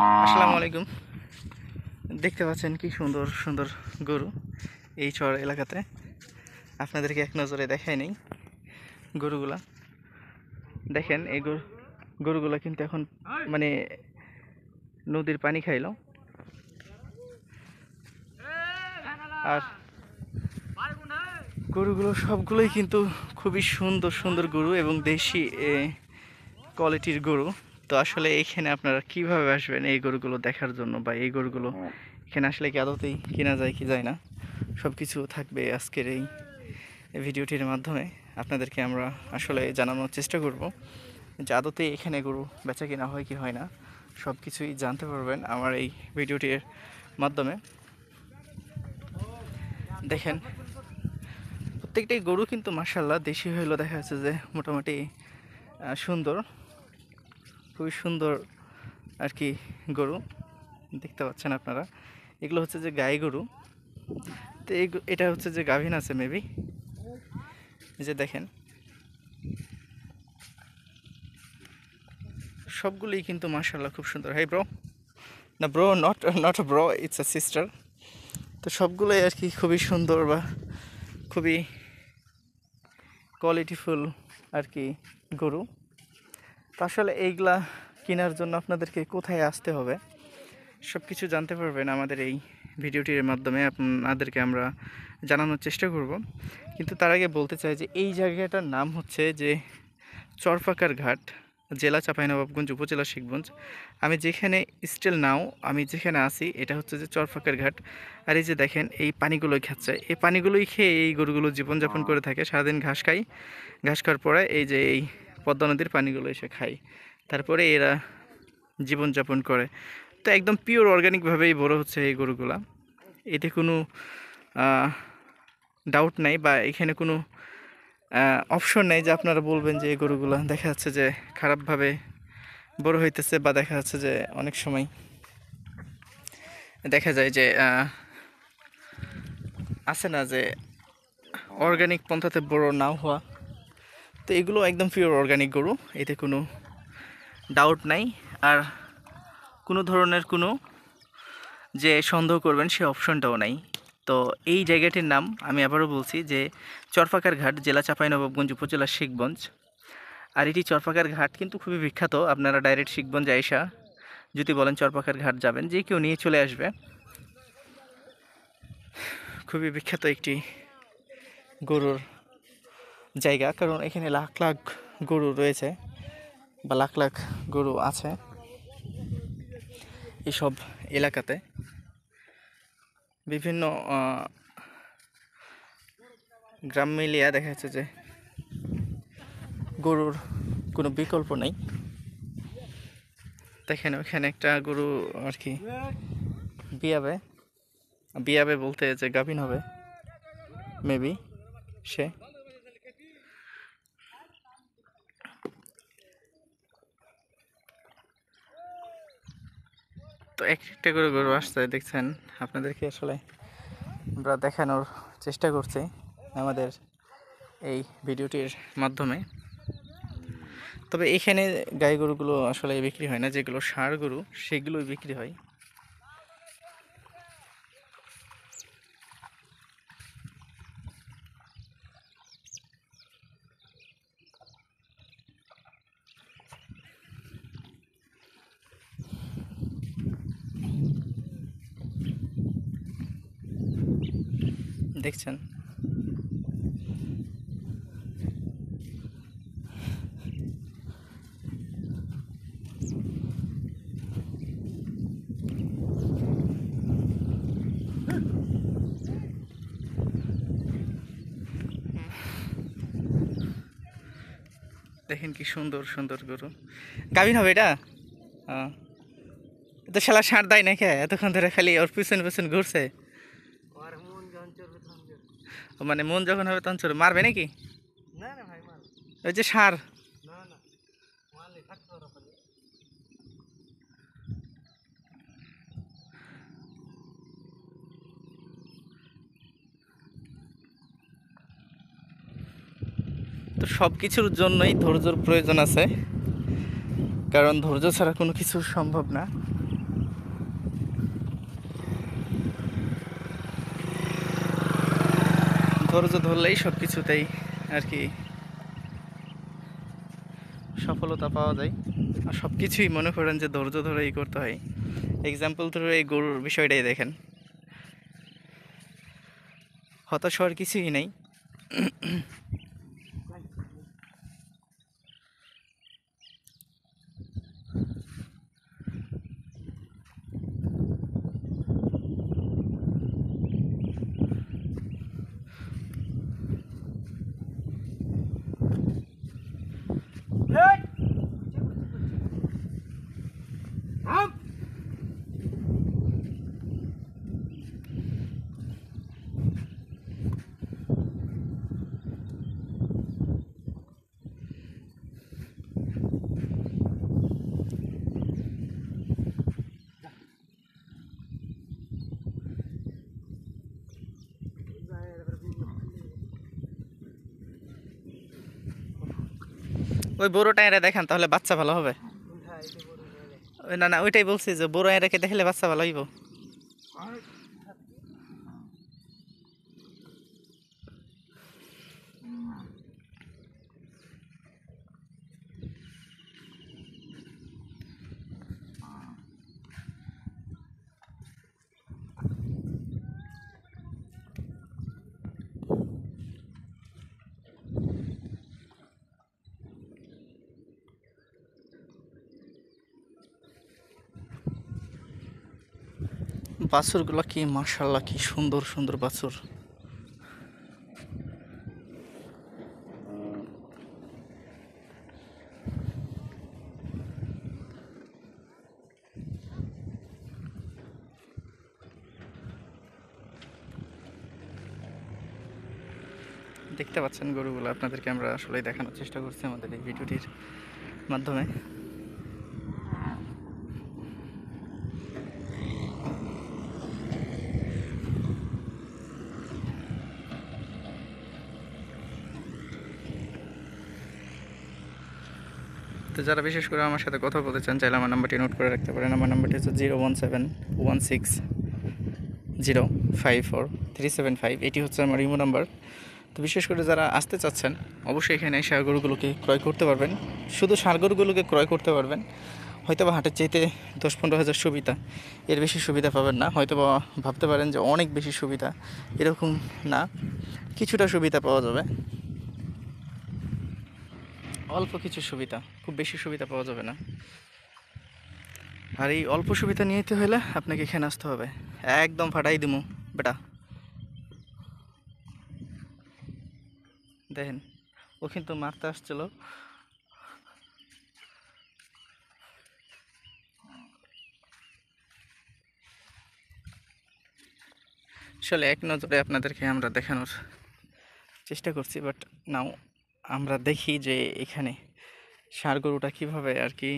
আসসালামু আলাইকুম দেখতে পাচ্ছেন কি সুন্দর সুন্দর গরু এই চর এলাকাতে আপনাদেরকে এক নজরে দেখাই নেই গরুগুলা দেখেন এই গরু গরুগুলা কিন্তু এখন মানে নদীর পানি খাইল আর গরুগুলো সবগুলোই কিন্তু খুবই সুন্দর সুন্দর গরু এবং দেশি কোয়ালিটির গরু তো আসলে এখানে আপনারা কিভাবে আসবেন এই গরুগুলো দেখার জন্য বা এই গরুগুলো হ্যাঁ। এখানে আসলে কি আদতেই কেনা যায় কি যায় না সব কিছু থাকবে আজকের এই ভিডিওটির মাধ্যমে আপনাদেরকে আমরা আসলে জানানোর চেষ্টা করব যে আদতেই এখানে গরু বেচা কেনা হয় কি হয় না সব কিছুই জানতে পারবেন আমার এই ভিডিওটির মাধ্যমে দেখেন প্রত্যেকটি গরু কিন্তু মার্শাল্লাহ দেশি হইলেও দেখা যাচ্ছে যে মোটামুটি সুন্দর খুবই সুন্দর আর কি গরু দেখতে পাচ্ছেন আপনারা এগুলো হচ্ছে যে গাই গরু তো এই এটা হচ্ছে যে গাভিন আছে মেবি যে দেখেন সবগুলোই কিন্তু মার্শাল্লাহ খুব সুন্দর হাই ব্রো না bro not not bro it's a sister তো সবগুলোই আর কি খুবই সুন্দর বা খুবই কোয়ালিটিফুল আর কি গরু তো আসলে এইগুলা কেনার জন্য আপনাদেরকে কোথায় আসতে হবে সব কিছু জানতে পারবেন আমাদের এই ভিডিওটির মাধ্যমে আপনাদেরকে আমরা জানানোর চেষ্টা করব কিন্তু তার আগে বলতে চাই যে এই জায়গাটার নাম হচ্ছে যে চরপাকার ঘাট জেলা চাঁপাইনবাবগঞ্জ উপজেলা শিখগঞ্জ আমি যেখানে স্টিল নাও আমি যেখানে আছি এটা হচ্ছে যে চরফাকার ঘাট আর এই যে দেখেন এই পানিগুলোই খাচ্ছে এই পানিগুলোই খেয়ে এই গরুগুলো জীবনযাপন করে থাকে সারাদিন ঘাস খাই ঘাস খাওয়ার পরে এই যে এই পদ্মা নদীর পানিগুলো এসে খায় তারপরে এরা জীবনযাপন করে তো একদম পিওর অর্গ্যানিকভাবেই বড় হচ্ছে এই গরুগুলা এতে কোনো ডাউট নাই বা এখানে কোনো অপশন নেই যে আপনারা বলবেন যে এই গরুগুলো দেখা যাচ্ছে যে খারাপভাবে বড় হইতেছে বা দেখা যাচ্ছে যে অনেক সময় দেখা যায় যে আছে না যে অর্গ্যানিক পন্থাতে বড় নাও হওয়া তো এগুলো একদম পিওর অর্গানিক গরু এতে কোনো ডাউট নাই আর কোনো ধরনের কোনো যে সন্দেহ করবেন সে অপশনটাও নাই তো এই জায়গাটির নাম আমি আবারও বলছি যে চরফাকার ঘাট জেলা চাঁপাইনবাবগঞ্জ উপজেলা শিখগঞ্জ আর এটি চরফাকার ঘাট কিন্তু খুবই বিখ্যাত আপনারা ডাইরেক্ট শিখগঞ্জ আয়সা যদি বলেন চরপাকার ঘাট যাবেন যে কেউ নিয়ে চলে আসবে খুবই বিখ্যাত একটি গরুর জায়গা কারণ এখানে লাখ লাখ গরু রয়েছে বা লাখ লাখ গরু আছে এসব এলাকাতে বিভিন্ন গ্রাম মিলিয়া দেখা যাচ্ছে যে গরুর কোনো বিকল্প নেই দেখেন ওখানে একটা গরু আর কি বিয়াবে বিয়াবে বলতে যে গাভিন হবে মেবি সে তো এক একটা করে গরু আসছে দেখছেন আপনাদেরকে আসলে আমরা দেখানোর চেষ্টা করছি আমাদের এই ভিডিওটির মাধ্যমে তবে এখানে গাই গরুগুলো আসলে বিক্রি হয় না যেগুলো ষাঁড় গরু সেগুলোই বিক্রি হয় দেখছেন দেখেন কি সুন্দর সুন্দর গরু গাভিন হবে এটা হ্যাঁ তো শালা সার দেয় নাকি এতক্ষণ ধরে খালি ওর পিছন পিছন ঘুরছে মানে মন যখন হবে তখন ছোট মারবে নাকি ওই যে সার তো সব কিছুর জন্যই ধৈর্যর প্রয়োজন আছে কারণ ধৈর্য ছাড়া কোনো কিছু সম্ভব না ধৈর্য ধরলেই সব কিছুতেই আর কি সফলতা পাওয়া যায় আর সব কিছুই মনে করেন যে ধৈর্য ধরেই করতে হয় এক্সাম্পল ধরে এই গরুর বিষয়টাই দেখেন হতাশ হওয়ার কিছুই নেই ওই বড়োটা এরা দেখেন তাহলে বাচ্চা ভালো হবে হ্যাঁ, না না ওইটাই বলছি যে বড়ো এরাকে দেখলে বাচ্চা ভালো হইব বাছুরগুলো কি মার্শাল্লাহ কি সুন্দর সুন্দর বাছুর দেখতে পাচ্ছেন গরুগুলো আপনাদেরকে আমরা আসলে দেখানোর চেষ্টা করছি আমাদের এই ভিডিওটির মাধ্যমে যারা বিশেষ করে আমার সাথে কথা বলতে চান চাইলে আমার নাম্বারটি নোট করে রাখতে পারেন আমার নাম্বারটি হচ্ছে zero one seven one six zero five four three seven five এটি হচ্ছে আমার ইমো নাম্বার তো বিশেষ করে যারা আসতে চাচ্ছেন অবশ্যই এখানে সারগরুগুলোকে ক্রয় করতে পারবেন শুধু সারগরুগুলোকে ক্রয় করতে পারবেন হয়তো বা হাটের চাইতে দশ পনেরো হাজার সুবিধা এর বেশি সুবিধা পাবেন না হয়তো বা ভাবতে পারেন যে অনেক বেশি সুবিধা এরকম না কিছুটা সুবিধা পাওয়া যাবে অল্প কিছু সুবিধা খুব বেশি সুবিধা পাওয়া যাবে না আর এই অল্প সুবিধা নিতে হলে আপনাকে এখানে আসতে হবে একদম ফাটাই দিমু বেটা দেখেন ও কিন্তু মারতে আসছিল আসলে এক নজরে আপনাদেরকে আমরা দেখানোর চেষ্টা করছি বাট নাও আমরা দেখি যে এখানে ষাঁড় গরুটা কীভাবে আর কি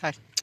Hi